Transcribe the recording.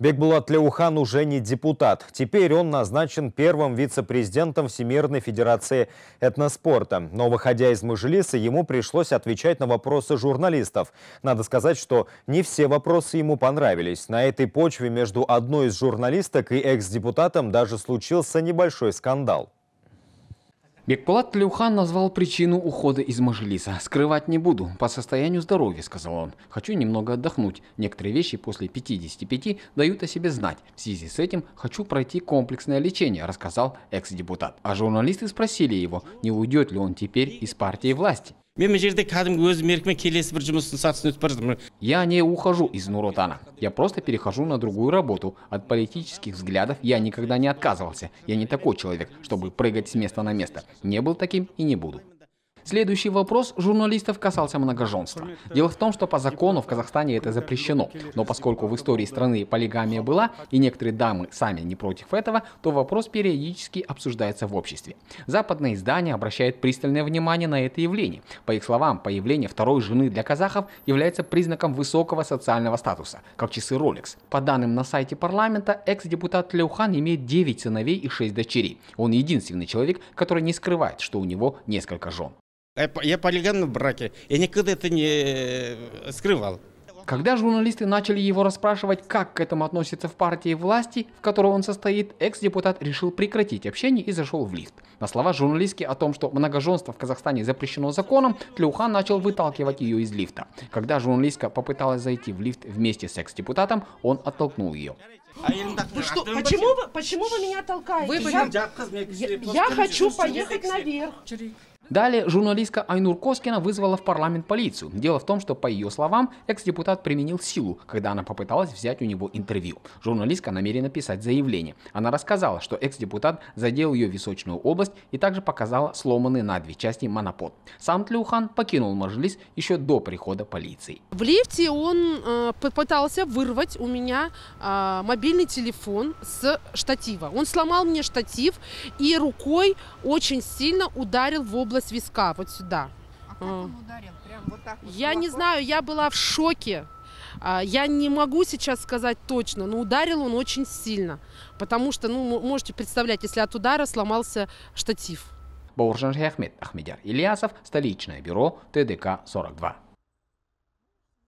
Бекбулат Леухан уже не депутат. Теперь он назначен первым вице-президентом Всемирной Федерации этноспорта. Но выходя из Мажилиса, ему пришлось отвечать на вопросы журналистов. Надо сказать, что не все вопросы ему понравились. На этой почве между одной из журналисток и экс-депутатом даже случился небольшой скандал. Бекпулат Тлеухан назвал причину ухода из Мажилиса. «Скрывать не буду. По состоянию здоровья», — сказал он. «Хочу немного отдохнуть. Некоторые вещи после 55 дают о себе знать. В связи с этим хочу пройти комплексное лечение», — рассказал экс-депутат. А журналисты спросили его, не уйдет ли он теперь из партии власти я не ухожу из нуротана я просто перехожу на другую работу от политических взглядов я никогда не отказывался я не такой человек чтобы прыгать с места на место не был таким и не буду Следующий вопрос журналистов касался многоженства. Дело в том, что по закону в Казахстане это запрещено, но поскольку в истории страны полигамия была, и некоторые дамы сами не против этого, то вопрос периодически обсуждается в обществе. Западные издания обращают пристальное внимание на это явление. По их словам, появление второй жены для казахов является признаком высокого социального статуса, как часы Rolex. По данным на сайте парламента, экс-депутат Леухан имеет 9 сыновей и 6 дочерей. Он единственный человек, который не скрывает, что у него несколько жен. А я полигам в браке. Я никогда это не э, скрывал. Когда журналисты начали его расспрашивать, как к этому относится в партии власти, в которой он состоит, экс-депутат решил прекратить общение и зашел в лифт. На слова журналистки о том, что многоженство в Казахстане запрещено законом, Тлеухан начал выталкивать ее из лифта. Когда журналистка попыталась зайти в лифт вместе с экс-депутатом, он оттолкнул ее. А вы что, почему, вы, почему вы меня толкаете? Вы, я, я, я хочу поехать наверх. Далее журналистка Айнур Коскина вызвала в парламент полицию. Дело в том, что, по ее словам, экс-депутат применил силу, когда она попыталась взять у него интервью. Журналистка намерена писать заявление. Она рассказала, что экс-депутат задел ее височную область и также показала сломанный на две части монопод. Сам Тлюхан покинул Мажлис еще до прихода полиции. В лифте он э, попытался вырвать у меня э, мобильный телефон с штатива. Он сломал мне штатив и рукой очень сильно ударил в область хватило виска вот сюда. А как он ударил? Прям вот так вот Я кулаком? не знаю, я была в шоке. А, я не могу сейчас сказать точно, но ударил он очень сильно. Потому что, ну, можете представлять, если от удара сломался штатив. Бауржан Шахмед Ахмедяр Ильясов, столичное бюро ТДК 42.